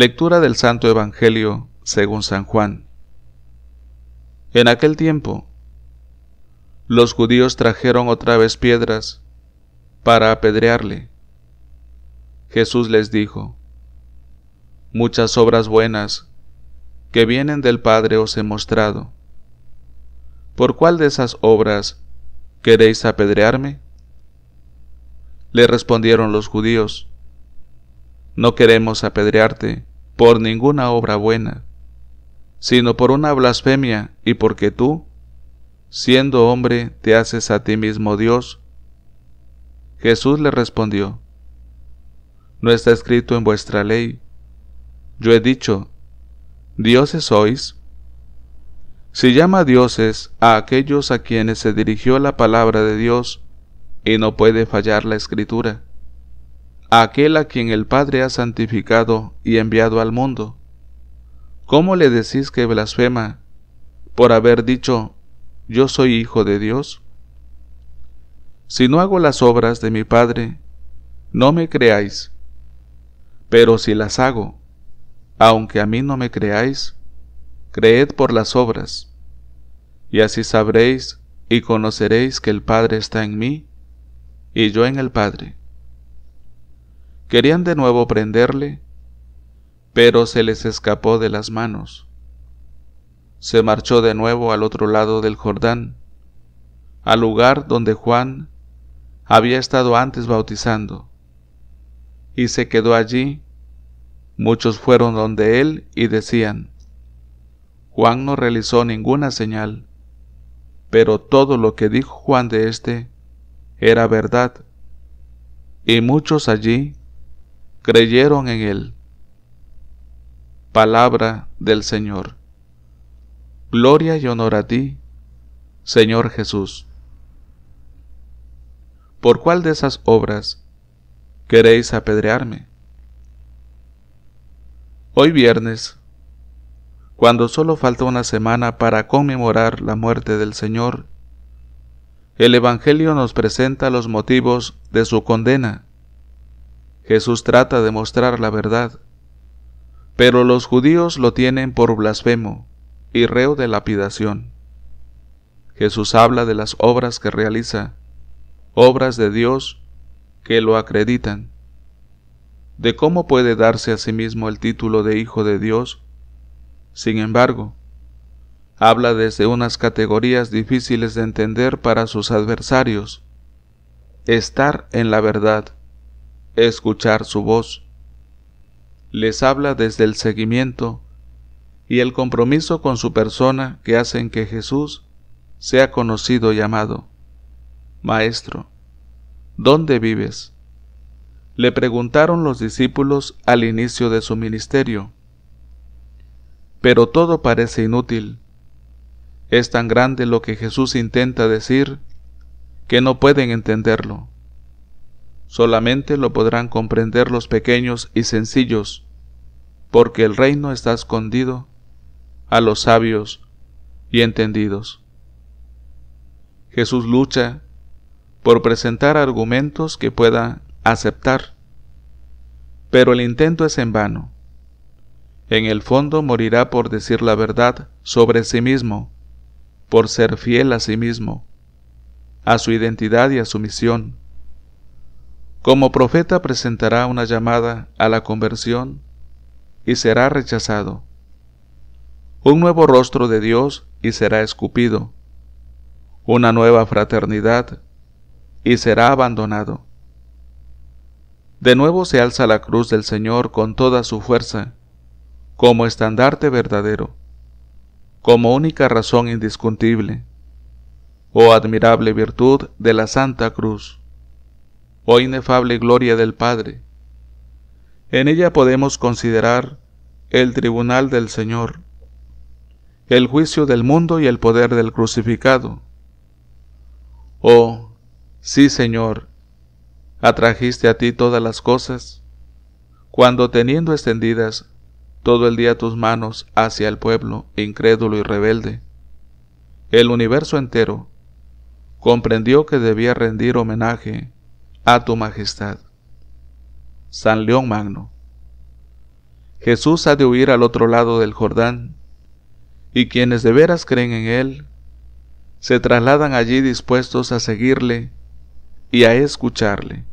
Lectura del Santo Evangelio según San Juan. En aquel tiempo, los judíos trajeron otra vez piedras para apedrearle. Jesús les dijo, Muchas obras buenas que vienen del Padre os he mostrado. ¿Por cuál de esas obras queréis apedrearme? Le respondieron los judíos, No queremos apedrearte por ninguna obra buena, sino por una blasfemia y porque tú, siendo hombre, te haces a ti mismo Dios. Jesús le respondió, No está escrito en vuestra ley. Yo he dicho, dioses sois. Si llama dioses a aquellos a quienes se dirigió la palabra de Dios, y no puede fallar la escritura aquel a quien el Padre ha santificado y enviado al mundo. ¿Cómo le decís que blasfema por haber dicho, yo soy hijo de Dios? Si no hago las obras de mi Padre, no me creáis, pero si las hago, aunque a mí no me creáis, creed por las obras, y así sabréis y conoceréis que el Padre está en mí, y yo en el Padre. Querían de nuevo prenderle, pero se les escapó de las manos. Se marchó de nuevo al otro lado del Jordán, al lugar donde Juan había estado antes bautizando, y se quedó allí. Muchos fueron donde él y decían, Juan no realizó ninguna señal, pero todo lo que dijo Juan de éste era verdad. Y muchos allí creyeron en él. Palabra del Señor. Gloria y honor a ti, Señor Jesús. ¿Por cuál de esas obras queréis apedrearme? Hoy viernes, cuando solo falta una semana para conmemorar la muerte del Señor, el Evangelio nos presenta los motivos de su condena Jesús trata de mostrar la verdad, pero los judíos lo tienen por blasfemo y reo de lapidación. Jesús habla de las obras que realiza, obras de Dios que lo acreditan, de cómo puede darse a sí mismo el título de Hijo de Dios. Sin embargo, habla desde unas categorías difíciles de entender para sus adversarios. Estar en la verdad escuchar su voz. Les habla desde el seguimiento y el compromiso con su persona que hacen que Jesús sea conocido y amado. Maestro, ¿dónde vives? Le preguntaron los discípulos al inicio de su ministerio. Pero todo parece inútil. Es tan grande lo que Jesús intenta decir que no pueden entenderlo solamente lo podrán comprender los pequeños y sencillos, porque el reino está escondido a los sabios y entendidos. Jesús lucha por presentar argumentos que pueda aceptar, pero el intento es en vano. En el fondo morirá por decir la verdad sobre sí mismo, por ser fiel a sí mismo, a su identidad y a su misión. Como profeta presentará una llamada a la conversión y será rechazado. Un nuevo rostro de Dios y será escupido. Una nueva fraternidad y será abandonado. De nuevo se alza la cruz del Señor con toda su fuerza, como estandarte verdadero, como única razón indiscutible, oh admirable virtud de la Santa Cruz oh inefable gloria del Padre. En ella podemos considerar el tribunal del Señor, el juicio del mundo y el poder del crucificado. Oh, sí, Señor, atrajiste a ti todas las cosas, cuando teniendo extendidas todo el día tus manos hacia el pueblo incrédulo y rebelde, el universo entero comprendió que debía rendir homenaje a tu majestad. San León Magno. Jesús ha de huir al otro lado del Jordán, y quienes de veras creen en Él, se trasladan allí dispuestos a seguirle y a escucharle.